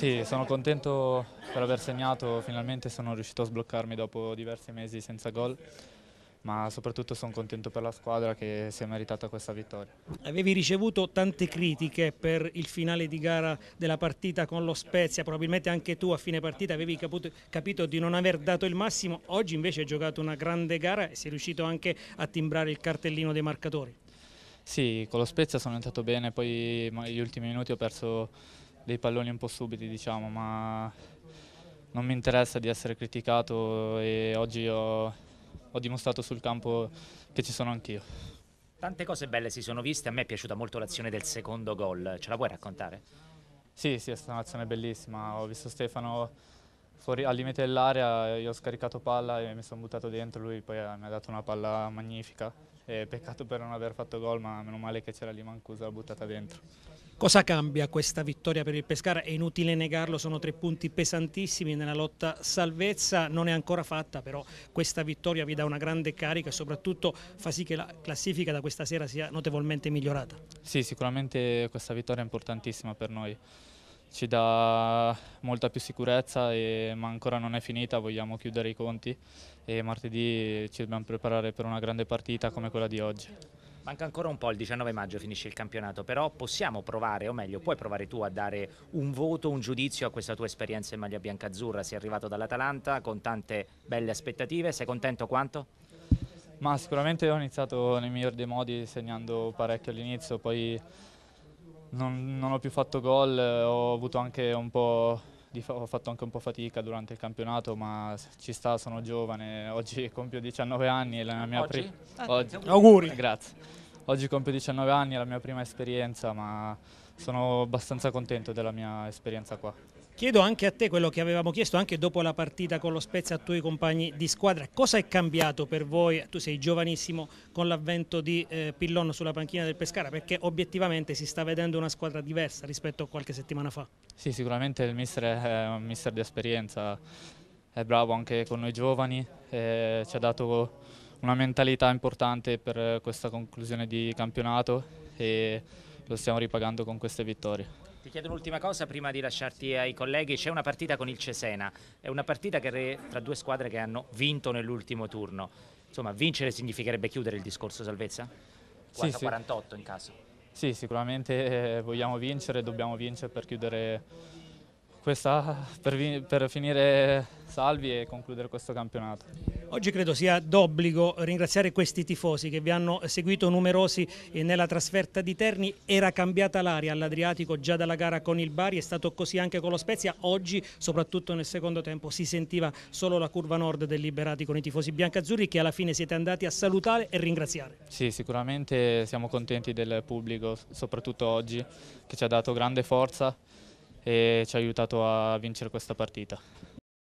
Sì, sono contento per aver segnato, finalmente sono riuscito a sbloccarmi dopo diversi mesi senza gol ma soprattutto sono contento per la squadra che si è meritata questa vittoria. Avevi ricevuto tante critiche per il finale di gara della partita con lo Spezia, probabilmente anche tu a fine partita avevi capito, capito di non aver dato il massimo, oggi invece hai giocato una grande gara e sei riuscito anche a timbrare il cartellino dei marcatori. Sì, con lo Spezia sono entrato bene, poi negli ultimi minuti ho perso dei palloni un po' subiti, diciamo, ma non mi interessa di essere criticato e oggi ho, ho dimostrato sul campo che ci sono anch'io. Tante cose belle si sono viste, a me è piaciuta molto l'azione del secondo gol, ce la puoi raccontare? Sì, sì, è stata un'azione bellissima, ho visto Stefano fuori, al limite dell'area, io ho scaricato palla e mi sono buttato dentro, lui poi eh, mi ha dato una palla magnifica. E peccato per non aver fatto gol, ma meno male che c'era lì Mancuso, l'ha buttata dentro. Cosa cambia questa vittoria per il Pescara? È inutile negarlo, sono tre punti pesantissimi nella lotta salvezza, non è ancora fatta però questa vittoria vi dà una grande carica e soprattutto fa sì che la classifica da questa sera sia notevolmente migliorata. Sì, sicuramente questa vittoria è importantissima per noi ci dà molta più sicurezza, e, ma ancora non è finita, vogliamo chiudere i conti e martedì ci dobbiamo preparare per una grande partita come quella di oggi. Manca ancora un po', il 19 maggio finisce il campionato, però possiamo provare, o meglio, puoi provare tu a dare un voto, un giudizio a questa tua esperienza in maglia bianca-azzurra. Sei arrivato dall'Atalanta con tante belle aspettative, sei contento quanto? Ma sicuramente ho iniziato nel miglior dei modi segnando parecchio all'inizio, poi non, non ho più fatto gol, eh, ho, avuto anche un po' di, ho fatto anche un po' fatica durante il campionato, ma ci sta, sono giovane, oggi compio 19 anni e la mia prima... Oggi. Ah, auguri! Grazie. Oggi compio 19 anni, è la mia prima esperienza, ma sono abbastanza contento della mia esperienza qua. Chiedo anche a te quello che avevamo chiesto anche dopo la partita con lo Spezia a tuoi compagni di squadra. Cosa è cambiato per voi? Tu sei giovanissimo con l'avvento di eh, Pillon sulla panchina del Pescara perché obiettivamente si sta vedendo una squadra diversa rispetto a qualche settimana fa. Sì, sicuramente il mister è un mister di esperienza, è bravo anche con noi giovani, eh, ci ha dato una mentalità importante per questa conclusione di campionato e lo stiamo ripagando con queste vittorie. Ti chiedo un'ultima cosa prima di lasciarti ai colleghi, c'è una partita con il Cesena, è una partita che tra due squadre che hanno vinto nell'ultimo turno, insomma vincere significherebbe chiudere il discorso salvezza? sì, 48 sì. in caso. Sì, sicuramente eh, vogliamo vincere, dobbiamo vincere per chiudere questa per, per, finire salvi e concludere questo campionato. Oggi credo sia d'obbligo ringraziare questi tifosi che vi hanno seguito numerosi nella trasferta di Terni. Era cambiata l'aria all'Adriatico già dalla gara con il Bari, è stato così anche con lo Spezia. Oggi, soprattutto nel secondo tempo, si sentiva solo la curva nord del Liberati con i tifosi biancazzurri che alla fine siete andati a salutare e ringraziare. Sì, sicuramente siamo contenti del pubblico, soprattutto oggi, che ci ha dato grande forza e ci ha aiutato a vincere questa partita.